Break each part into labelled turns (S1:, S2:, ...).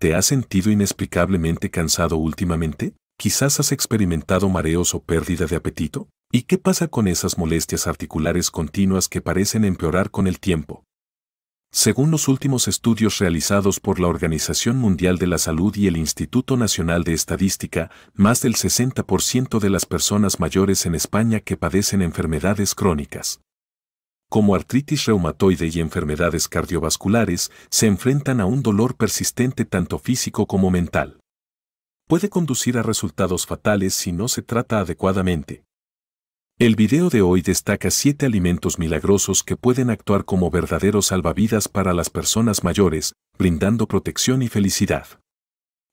S1: ¿Te has sentido inexplicablemente cansado últimamente? Quizás has experimentado mareos o pérdida de apetito. ¿Y qué pasa con esas molestias articulares continuas que parecen empeorar con el tiempo? Según los últimos estudios realizados por la Organización Mundial de la Salud y el Instituto Nacional de Estadística, más del 60% de las personas mayores en España que padecen enfermedades crónicas como artritis reumatoide y enfermedades cardiovasculares, se enfrentan a un dolor persistente tanto físico como mental. Puede conducir a resultados fatales si no se trata adecuadamente. El video de hoy destaca siete alimentos milagrosos que pueden actuar como verdaderos salvavidas para las personas mayores, brindando protección y felicidad.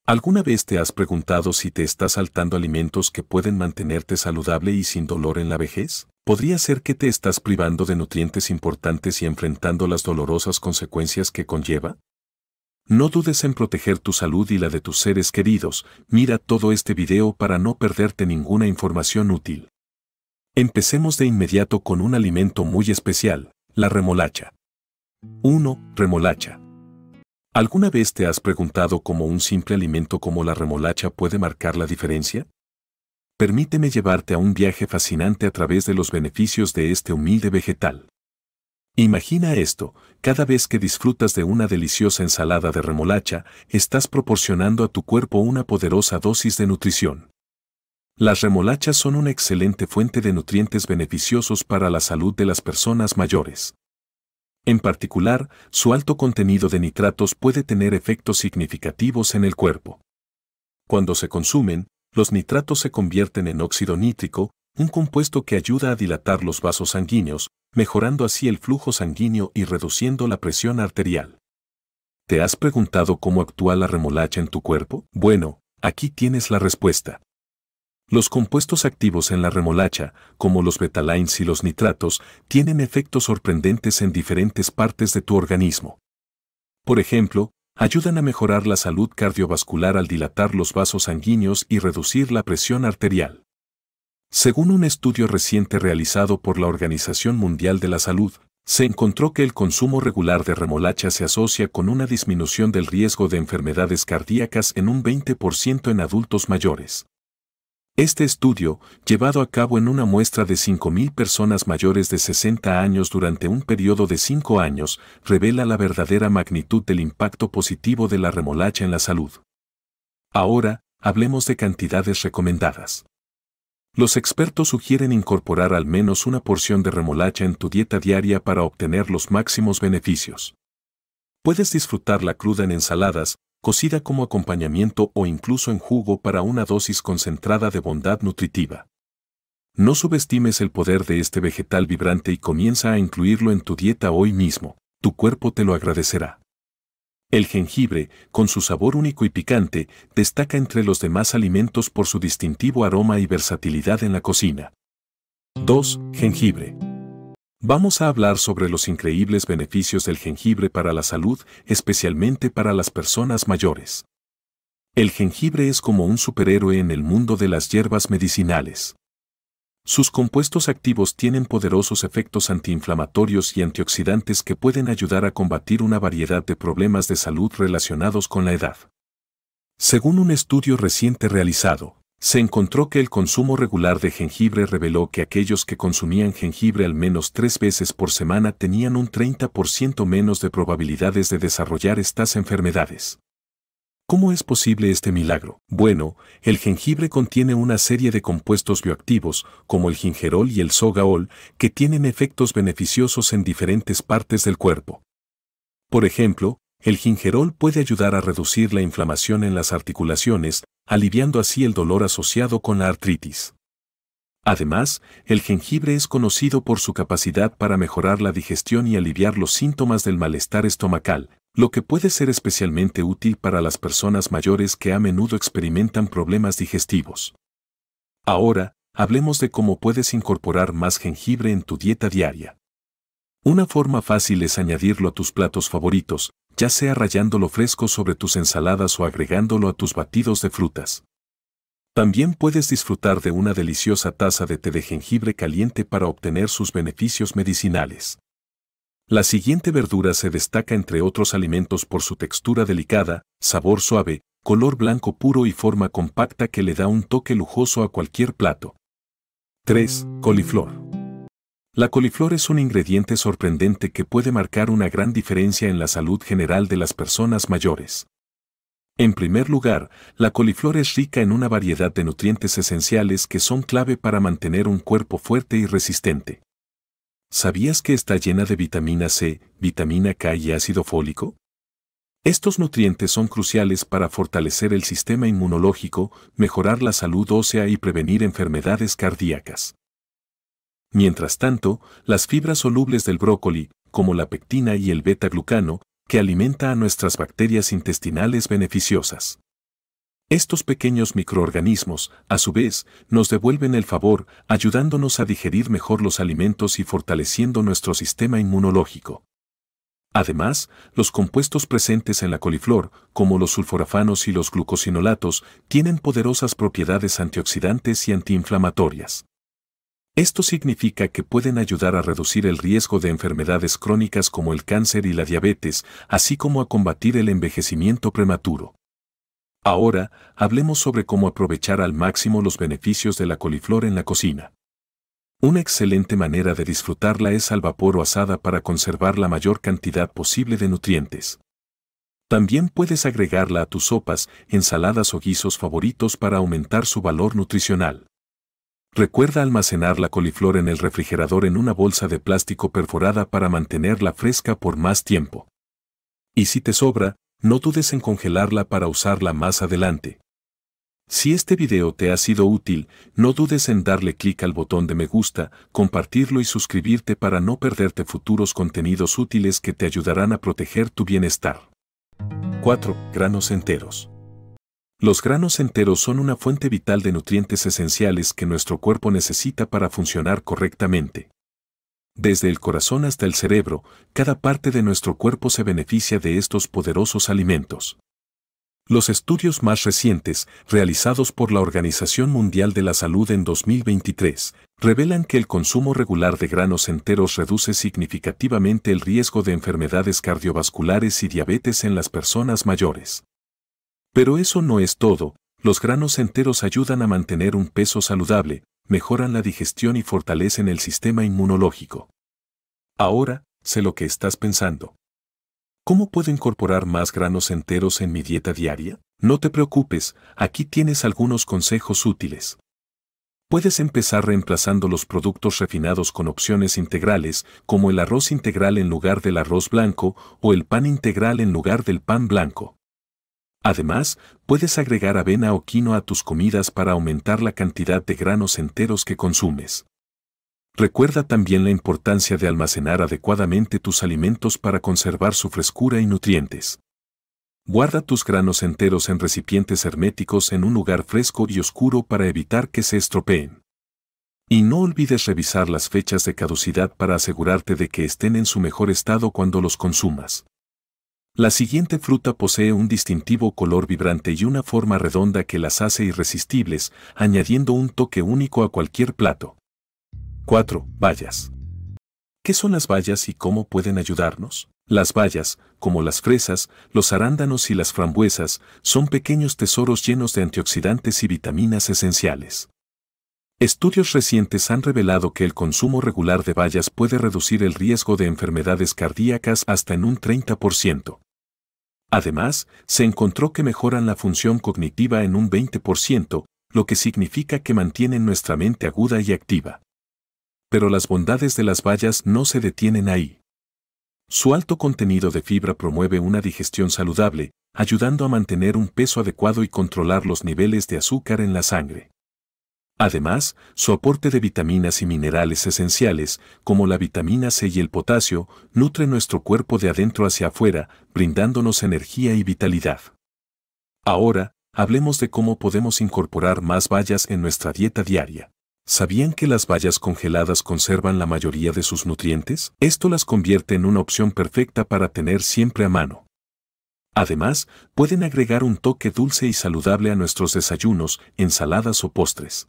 S1: ¿Alguna vez te has preguntado si te estás saltando alimentos que pueden mantenerte saludable y sin dolor en la vejez? Podría ser que te estás privando de nutrientes importantes y enfrentando las dolorosas consecuencias que conlleva. No dudes en proteger tu salud y la de tus seres queridos. Mira todo este video para no perderte ninguna información útil. Empecemos de inmediato con un alimento muy especial, la remolacha. 1. Remolacha. ¿Alguna vez te has preguntado cómo un simple alimento como la remolacha puede marcar la diferencia? Permíteme llevarte a un viaje fascinante a través de los beneficios de este humilde vegetal. Imagina esto, cada vez que disfrutas de una deliciosa ensalada de remolacha, estás proporcionando a tu cuerpo una poderosa dosis de nutrición. Las remolachas son una excelente fuente de nutrientes beneficiosos para la salud de las personas mayores. En particular, su alto contenido de nitratos puede tener efectos significativos en el cuerpo. Cuando se consumen, los nitratos se convierten en óxido nítrico, un compuesto que ayuda a dilatar los vasos sanguíneos, mejorando así el flujo sanguíneo y reduciendo la presión arterial. ¿Te has preguntado cómo actúa la remolacha en tu cuerpo? Bueno, aquí tienes la respuesta. Los compuestos activos en la remolacha, como los betalines y los nitratos, tienen efectos sorprendentes en diferentes partes de tu organismo. Por ejemplo, ayudan a mejorar la salud cardiovascular al dilatar los vasos sanguíneos y reducir la presión arterial. Según un estudio reciente realizado por la Organización Mundial de la Salud, se encontró que el consumo regular de remolacha se asocia con una disminución del riesgo de enfermedades cardíacas en un 20% en adultos mayores. Este estudio, llevado a cabo en una muestra de 5.000 personas mayores de 60 años durante un periodo de 5 años, revela la verdadera magnitud del impacto positivo de la remolacha en la salud. Ahora, hablemos de cantidades recomendadas. Los expertos sugieren incorporar al menos una porción de remolacha en tu dieta diaria para obtener los máximos beneficios. Puedes disfrutarla cruda en ensaladas, cocida como acompañamiento o incluso en jugo para una dosis concentrada de bondad nutritiva. No subestimes el poder de este vegetal vibrante y comienza a incluirlo en tu dieta hoy mismo, tu cuerpo te lo agradecerá. El jengibre, con su sabor único y picante, destaca entre los demás alimentos por su distintivo aroma y versatilidad en la cocina. 2. Jengibre. Vamos a hablar sobre los increíbles beneficios del jengibre para la salud, especialmente para las personas mayores. El jengibre es como un superhéroe en el mundo de las hierbas medicinales. Sus compuestos activos tienen poderosos efectos antiinflamatorios y antioxidantes que pueden ayudar a combatir una variedad de problemas de salud relacionados con la edad. Según un estudio reciente realizado, se encontró que el consumo regular de jengibre reveló que aquellos que consumían jengibre al menos tres veces por semana tenían un 30% menos de probabilidades de desarrollar estas enfermedades. ¿Cómo es posible este milagro? Bueno, el jengibre contiene una serie de compuestos bioactivos, como el gingerol y el sogaol, que tienen efectos beneficiosos en diferentes partes del cuerpo. Por ejemplo, el gingerol puede ayudar a reducir la inflamación en las articulaciones, aliviando así el dolor asociado con la artritis. Además, el jengibre es conocido por su capacidad para mejorar la digestión y aliviar los síntomas del malestar estomacal, lo que puede ser especialmente útil para las personas mayores que a menudo experimentan problemas digestivos. Ahora, hablemos de cómo puedes incorporar más jengibre en tu dieta diaria. Una forma fácil es añadirlo a tus platos favoritos, ya sea rayándolo fresco sobre tus ensaladas o agregándolo a tus batidos de frutas. También puedes disfrutar de una deliciosa taza de té de jengibre caliente para obtener sus beneficios medicinales. La siguiente verdura se destaca entre otros alimentos por su textura delicada, sabor suave, color blanco puro y forma compacta que le da un toque lujoso a cualquier plato. 3. Coliflor. La coliflor es un ingrediente sorprendente que puede marcar una gran diferencia en la salud general de las personas mayores. En primer lugar, la coliflor es rica en una variedad de nutrientes esenciales que son clave para mantener un cuerpo fuerte y resistente. ¿Sabías que está llena de vitamina C, vitamina K y ácido fólico? Estos nutrientes son cruciales para fortalecer el sistema inmunológico, mejorar la salud ósea y prevenir enfermedades cardíacas. Mientras tanto, las fibras solubles del brócoli, como la pectina y el beta-glucano, que alimenta a nuestras bacterias intestinales beneficiosas. Estos pequeños microorganismos, a su vez, nos devuelven el favor, ayudándonos a digerir mejor los alimentos y fortaleciendo nuestro sistema inmunológico. Además, los compuestos presentes en la coliflor, como los sulforafanos y los glucosinolatos, tienen poderosas propiedades antioxidantes y antiinflamatorias. Esto significa que pueden ayudar a reducir el riesgo de enfermedades crónicas como el cáncer y la diabetes, así como a combatir el envejecimiento prematuro. Ahora, hablemos sobre cómo aprovechar al máximo los beneficios de la coliflor en la cocina. Una excelente manera de disfrutarla es al vapor o asada para conservar la mayor cantidad posible de nutrientes. También puedes agregarla a tus sopas, ensaladas o guisos favoritos para aumentar su valor nutricional. Recuerda almacenar la coliflor en el refrigerador en una bolsa de plástico perforada para mantenerla fresca por más tiempo. Y si te sobra, no dudes en congelarla para usarla más adelante. Si este video te ha sido útil, no dudes en darle clic al botón de me gusta, compartirlo y suscribirte para no perderte futuros contenidos útiles que te ayudarán a proteger tu bienestar. 4. Granos enteros. Los granos enteros son una fuente vital de nutrientes esenciales que nuestro cuerpo necesita para funcionar correctamente. Desde el corazón hasta el cerebro, cada parte de nuestro cuerpo se beneficia de estos poderosos alimentos. Los estudios más recientes, realizados por la Organización Mundial de la Salud en 2023, revelan que el consumo regular de granos enteros reduce significativamente el riesgo de enfermedades cardiovasculares y diabetes en las personas mayores. Pero eso no es todo, los granos enteros ayudan a mantener un peso saludable, mejoran la digestión y fortalecen el sistema inmunológico. Ahora, sé lo que estás pensando. ¿Cómo puedo incorporar más granos enteros en mi dieta diaria? No te preocupes, aquí tienes algunos consejos útiles. Puedes empezar reemplazando los productos refinados con opciones integrales, como el arroz integral en lugar del arroz blanco o el pan integral en lugar del pan blanco. Además, puedes agregar avena o quinoa a tus comidas para aumentar la cantidad de granos enteros que consumes. Recuerda también la importancia de almacenar adecuadamente tus alimentos para conservar su frescura y nutrientes. Guarda tus granos enteros en recipientes herméticos en un lugar fresco y oscuro para evitar que se estropeen. Y no olvides revisar las fechas de caducidad para asegurarte de que estén en su mejor estado cuando los consumas. La siguiente fruta posee un distintivo color vibrante y una forma redonda que las hace irresistibles, añadiendo un toque único a cualquier plato. 4. Bayas. ¿Qué son las bayas y cómo pueden ayudarnos? Las bayas, como las fresas, los arándanos y las frambuesas, son pequeños tesoros llenos de antioxidantes y vitaminas esenciales. Estudios recientes han revelado que el consumo regular de bayas puede reducir el riesgo de enfermedades cardíacas hasta en un 30%. Además, se encontró que mejoran la función cognitiva en un 20%, lo que significa que mantienen nuestra mente aguda y activa. Pero las bondades de las bayas no se detienen ahí. Su alto contenido de fibra promueve una digestión saludable, ayudando a mantener un peso adecuado y controlar los niveles de azúcar en la sangre. Además, su aporte de vitaminas y minerales esenciales, como la vitamina C y el potasio, nutre nuestro cuerpo de adentro hacia afuera, brindándonos energía y vitalidad. Ahora, hablemos de cómo podemos incorporar más bayas en nuestra dieta diaria. ¿Sabían que las bayas congeladas conservan la mayoría de sus nutrientes? Esto las convierte en una opción perfecta para tener siempre a mano. Además, pueden agregar un toque dulce y saludable a nuestros desayunos, ensaladas o postres.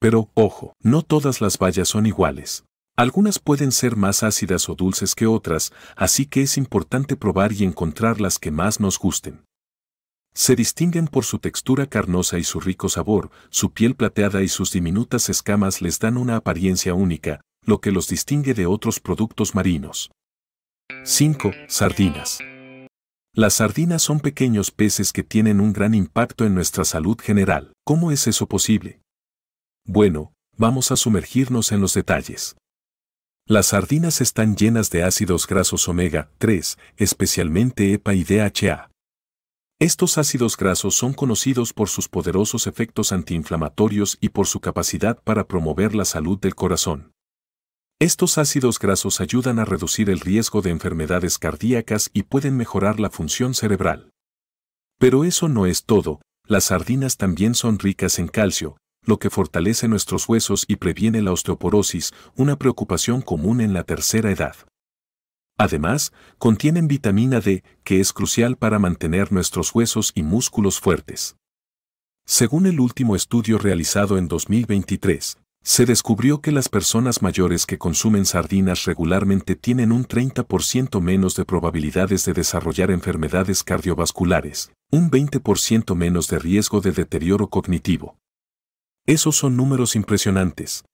S1: Pero, ojo, no todas las bayas son iguales. Algunas pueden ser más ácidas o dulces que otras, así que es importante probar y encontrar las que más nos gusten. Se distinguen por su textura carnosa y su rico sabor, su piel plateada y sus diminutas escamas les dan una apariencia única, lo que los distingue de otros productos marinos. 5. Sardinas. Las sardinas son pequeños peces que tienen un gran impacto en nuestra salud general. ¿Cómo es eso posible? Bueno, vamos a sumergirnos en los detalles. Las sardinas están llenas de ácidos grasos omega 3, especialmente EPA y DHA. Estos ácidos grasos son conocidos por sus poderosos efectos antiinflamatorios y por su capacidad para promover la salud del corazón. Estos ácidos grasos ayudan a reducir el riesgo de enfermedades cardíacas y pueden mejorar la función cerebral. Pero eso no es todo, las sardinas también son ricas en calcio, lo que fortalece nuestros huesos y previene la osteoporosis, una preocupación común en la tercera edad. Además, contienen vitamina D, que es crucial para mantener nuestros huesos y músculos fuertes. Según el último estudio realizado en 2023, se descubrió que las personas mayores que consumen sardinas regularmente tienen un 30% menos de probabilidades de desarrollar enfermedades cardiovasculares, un 20% menos de riesgo de deterioro cognitivo, esos son números impresionantes.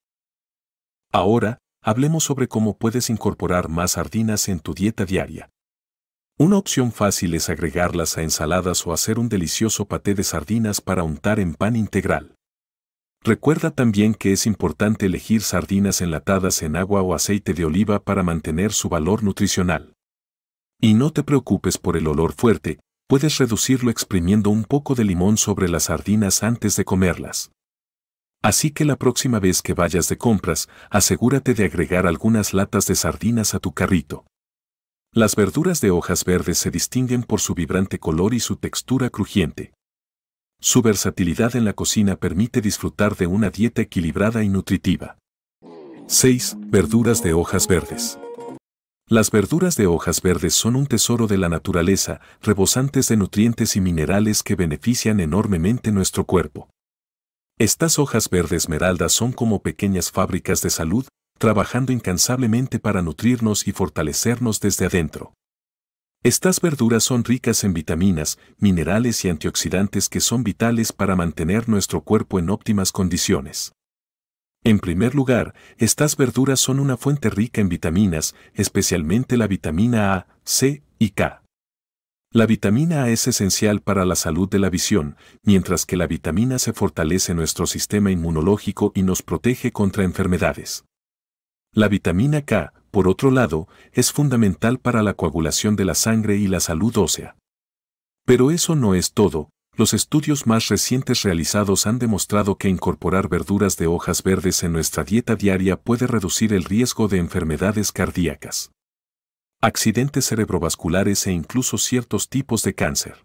S1: Ahora, hablemos sobre cómo puedes incorporar más sardinas en tu dieta diaria. Una opción fácil es agregarlas a ensaladas o hacer un delicioso paté de sardinas para untar en pan integral. Recuerda también que es importante elegir sardinas enlatadas en agua o aceite de oliva para mantener su valor nutricional. Y no te preocupes por el olor fuerte, puedes reducirlo exprimiendo un poco de limón sobre las sardinas antes de comerlas. Así que la próxima vez que vayas de compras, asegúrate de agregar algunas latas de sardinas a tu carrito. Las verduras de hojas verdes se distinguen por su vibrante color y su textura crujiente. Su versatilidad en la cocina permite disfrutar de una dieta equilibrada y nutritiva. 6. Verduras de hojas verdes. Las verduras de hojas verdes son un tesoro de la naturaleza, rebosantes de nutrientes y minerales que benefician enormemente nuestro cuerpo. Estas hojas verde esmeraldas son como pequeñas fábricas de salud, trabajando incansablemente para nutrirnos y fortalecernos desde adentro. Estas verduras son ricas en vitaminas, minerales y antioxidantes que son vitales para mantener nuestro cuerpo en óptimas condiciones. En primer lugar, estas verduras son una fuente rica en vitaminas, especialmente la vitamina A, C y K. La vitamina A es esencial para la salud de la visión, mientras que la vitamina C fortalece nuestro sistema inmunológico y nos protege contra enfermedades. La vitamina K, por otro lado, es fundamental para la coagulación de la sangre y la salud ósea. Pero eso no es todo, los estudios más recientes realizados han demostrado que incorporar verduras de hojas verdes en nuestra dieta diaria puede reducir el riesgo de enfermedades cardíacas accidentes cerebrovasculares e incluso ciertos tipos de cáncer.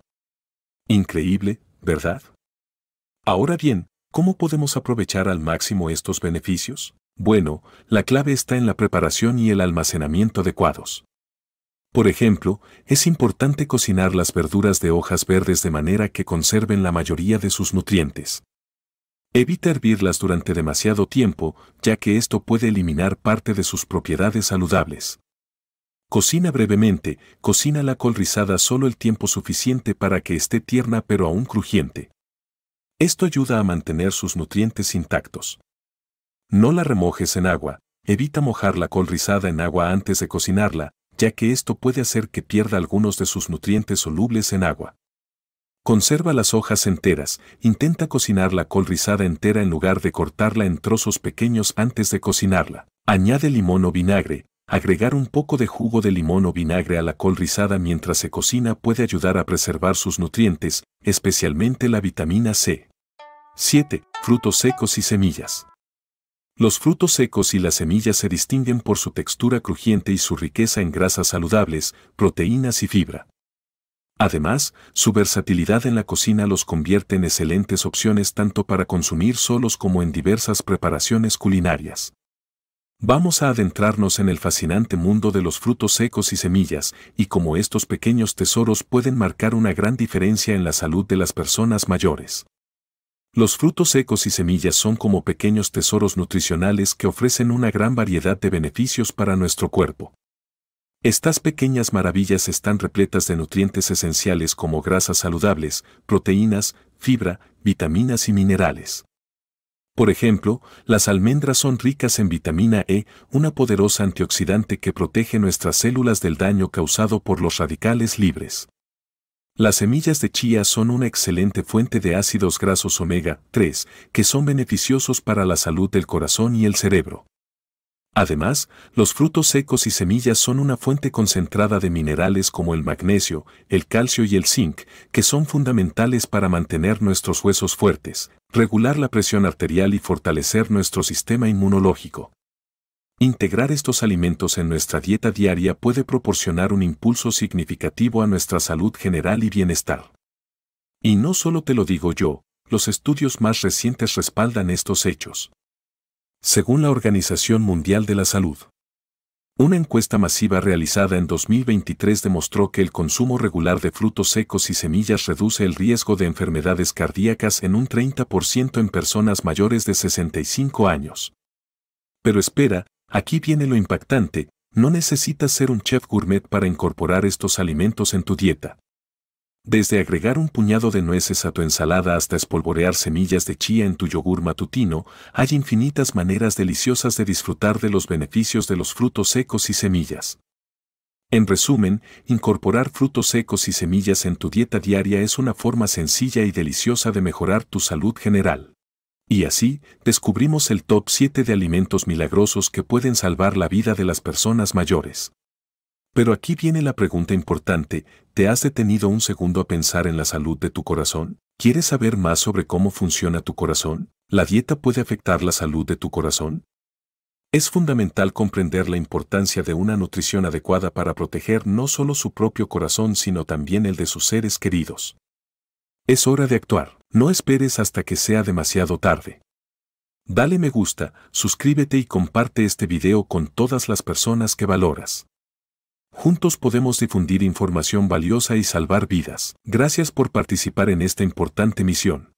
S1: Increíble, ¿verdad? Ahora bien, ¿cómo podemos aprovechar al máximo estos beneficios? Bueno, la clave está en la preparación y el almacenamiento adecuados. Por ejemplo, es importante cocinar las verduras de hojas verdes de manera que conserven la mayoría de sus nutrientes. Evita hervirlas durante demasiado tiempo, ya que esto puede eliminar parte de sus propiedades saludables. Cocina brevemente, cocina la col rizada solo el tiempo suficiente para que esté tierna pero aún crujiente. Esto ayuda a mantener sus nutrientes intactos. No la remojes en agua, evita mojar la col rizada en agua antes de cocinarla, ya que esto puede hacer que pierda algunos de sus nutrientes solubles en agua. Conserva las hojas enteras, intenta cocinar la col rizada entera en lugar de cortarla en trozos pequeños antes de cocinarla. Añade limón o vinagre, Agregar un poco de jugo de limón o vinagre a la col rizada mientras se cocina puede ayudar a preservar sus nutrientes, especialmente la vitamina C. 7. Frutos secos y semillas. Los frutos secos y las semillas se distinguen por su textura crujiente y su riqueza en grasas saludables, proteínas y fibra. Además, su versatilidad en la cocina los convierte en excelentes opciones tanto para consumir solos como en diversas preparaciones culinarias. Vamos a adentrarnos en el fascinante mundo de los frutos secos y semillas y cómo estos pequeños tesoros pueden marcar una gran diferencia en la salud de las personas mayores. Los frutos secos y semillas son como pequeños tesoros nutricionales que ofrecen una gran variedad de beneficios para nuestro cuerpo. Estas pequeñas maravillas están repletas de nutrientes esenciales como grasas saludables, proteínas, fibra, vitaminas y minerales. Por ejemplo, las almendras son ricas en vitamina E, una poderosa antioxidante que protege nuestras células del daño causado por los radicales libres. Las semillas de chía son una excelente fuente de ácidos grasos omega 3, que son beneficiosos para la salud del corazón y el cerebro. Además, los frutos secos y semillas son una fuente concentrada de minerales como el magnesio, el calcio y el zinc, que son fundamentales para mantener nuestros huesos fuertes, regular la presión arterial y fortalecer nuestro sistema inmunológico. Integrar estos alimentos en nuestra dieta diaria puede proporcionar un impulso significativo a nuestra salud general y bienestar. Y no solo te lo digo yo, los estudios más recientes respaldan estos hechos según la Organización Mundial de la Salud. Una encuesta masiva realizada en 2023 demostró que el consumo regular de frutos secos y semillas reduce el riesgo de enfermedades cardíacas en un 30% en personas mayores de 65 años. Pero espera, aquí viene lo impactante, no necesitas ser un chef gourmet para incorporar estos alimentos en tu dieta. Desde agregar un puñado de nueces a tu ensalada hasta espolvorear semillas de chía en tu yogur matutino, hay infinitas maneras deliciosas de disfrutar de los beneficios de los frutos secos y semillas. En resumen, incorporar frutos secos y semillas en tu dieta diaria es una forma sencilla y deliciosa de mejorar tu salud general. Y así, descubrimos el top 7 de alimentos milagrosos que pueden salvar la vida de las personas mayores. Pero aquí viene la pregunta importante, ¿te has detenido un segundo a pensar en la salud de tu corazón? ¿Quieres saber más sobre cómo funciona tu corazón? ¿La dieta puede afectar la salud de tu corazón? Es fundamental comprender la importancia de una nutrición adecuada para proteger no solo su propio corazón, sino también el de sus seres queridos. Es hora de actuar. No esperes hasta que sea demasiado tarde. Dale me gusta, suscríbete y comparte este video con todas las personas que valoras. Juntos podemos difundir información valiosa y salvar vidas. Gracias por participar en esta importante misión.